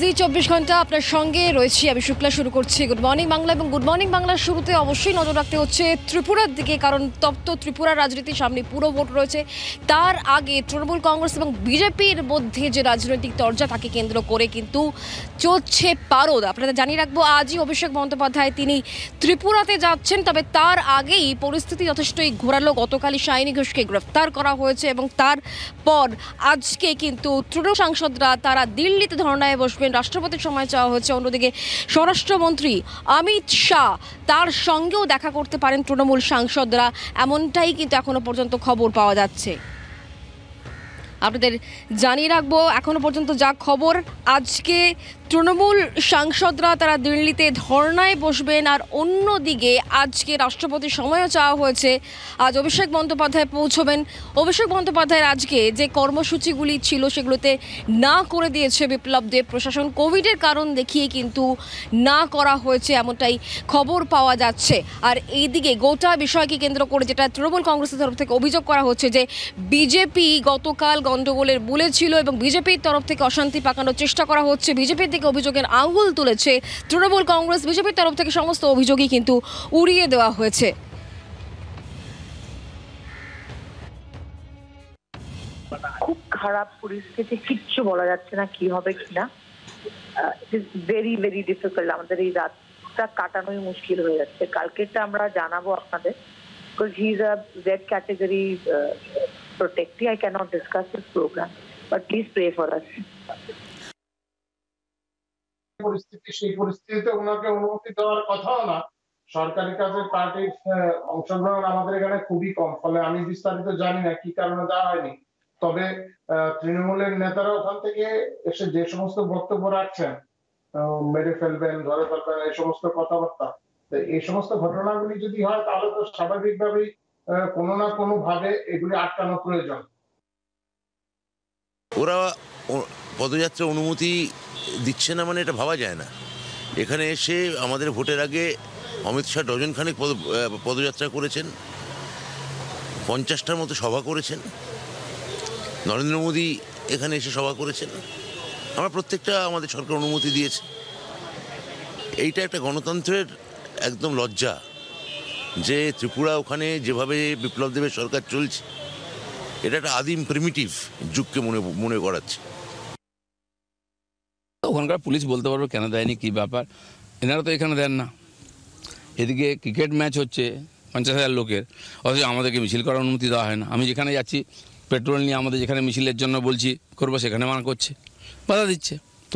জি চব্বিশ ঘন্টা আপনার সঙ্গে রয়েছি আমি শুক্লা শুরু করছি গুড মর্নিং বাংলা এবং গুড মর্নিং বাংলার শুরুতে অবশ্যই নজর রাখতে হচ্ছে ত্রিপুরার দিকে কারণ তপ্ত ত্রিপুরা রাজনীতি সামনে পুরো ভোট রয়েছে তার আগে তৃণমূল কংগ্রেস এবং বিজেপির মধ্যে যে রাজনৈতিক তর্জা তাকে কেন্দ্র করে কিন্তু চলছে পারদ আপনারা জানিয়ে রাখবো আজই অভিষেক বন্দ্যোপাধ্যায় তিনি ত্রিপুরাতে যাচ্ছেন তবে তার আগেই পরিস্থিতি যথেষ্টই ঘোরালো গতকালই শাইনি ঘোষকে গ্রেফতার করা হয়েছে এবং তার পর আজকে কিন্তু তৃণমূল সাংসদরা তারা দিল্লিতে ধর্নায় বসবে করবেন রাষ্ট্রপতির সময় চাওয়া হচ্ছে অন্যদিকে স্বরাষ্ট্রমন্ত্রী অমিত শাহ তার সঙ্গেও দেখা করতে পারেন তৃণমূল সাংসদরা এমনটাই কিন্তু এখনো পর্যন্ত খবর পাওয়া যাচ্ছে আপনাদের জানিয়ে রাখবো এখনো পর্যন্ত যা খবর আজকে তৃণমূল সাংসদরা তারা দিল্লিতে ধর্নায় বসবেন আর অন্যদিকে আজকে রাষ্ট্রপতি সময়ও চাওয়া হয়েছে আজ অভিষেক বন্দ্যোপাধ্যায় পৌঁছবেন অভিষেক বন্দ্যোপাধ্যায়ের আজকে যে কর্মসূচিগুলি ছিল সেগুলোতে না করে দিয়েছে বিপ্লব দেব প্রশাসন কোভিডের কারণ দেখিয়ে কিন্তু না করা হয়েছে এমনটাই খবর পাওয়া যাচ্ছে আর এইদিকে গোটা বিষয়কে কেন্দ্র করে যেটা তৃণমূল কংগ্রেসের তরফ থেকে অভিযোগ করা হচ্ছে যে বিজেপি গতকাল গণ্ডগোলের বলেছিল এবং বিজেপির তরফ থেকে অশান্তি পাকানোর চেষ্টা করা হচ্ছে বিজেপির থেকে অভিযোগের আঙুল তুলেছে তৃণমূল কংগ্রেস বিজেপির তরফ থেকে সমস্ত অভিযোগই কিন্তু উড়িয়ে দেওয়া হয়েছে খুব খারাপ পরিস্থিতি কিচ্ছু বলা যাচ্ছে না কি হবে কিনা ভেরি ভেরি ডিফিকাল্ট আমাদের এই রাতটা কাটানোই মুশকিল হয়ে যাচ্ছে কালকেরটা আমরা জানাবো আপনাদের because he's a Z category uh, protectee. I cannot discuss his program, but please pray পরিস্থিতি সেই পরিস্থিতিতে ওনাকে অনুমতি দেওয়ার কথাও না সরকারি কাজে পার্টির অংশগ্রহণ আমাদের এখানে খুবই কম ফলে আমি বিস্তারিত জানি না কি কারণে দেওয়া হয়নি তবে তৃণমূলের নেতারা ওখান থেকে এসে যে সমস্ত বক্তব্য রাখছেন মেরে ফেলবেন ধরে ফেলবেন এই সমস্ত কথাবার্তা এই সমস্ত ঘটনাগুলি যদি হয় তাহলে তো স্বাভাবিকভাবেই কোনো না কোনো ভাবে এগুলি আটকানো প্রয়োজন ওরা পদযাত্রা অনুমতি দিচ্ছে না মানে এটা ভাবা যায় না এখানে এসে আমাদের ভোটের আগে অমিত শাহ ডজনখানেক পদ পদযাত্রা করেছেন পঞ্চাশটার মতো সভা করেছেন নরেন্দ্র মোদী এখানে এসে সভা করেছেন আমরা প্রত্যেকটা আমাদের সরকার অনুমতি দিয়েছে এইটা একটা গণতন্ত্রের একদম লজ্জা যে ত্রিপুরা ওখানে যেভাবে বিপ্লব দেবের সরকার চলছে এটা একটা আদিম প্রিমিটিভ যুগকে মনে মনে করাচ্ছে ওখানকার পুলিশ বলতে পারবে কেন দেয়নি কী ব্যাপার এনারা তো এখানে দেন না এদিকে ক্রিকেট ম্যাচ হচ্ছে পঞ্চাশ হাজার লোকের অথচ আমাদেরকে মিছিল করার অনুমতি দেওয়া হয় না আমি যেখানে যাচ্ছি পেট্রোল নিয়ে আমাদের যেখানে মিছিলের জন্য বলছি করবো সেখানে মানা করছে বাধা দিচ্ছে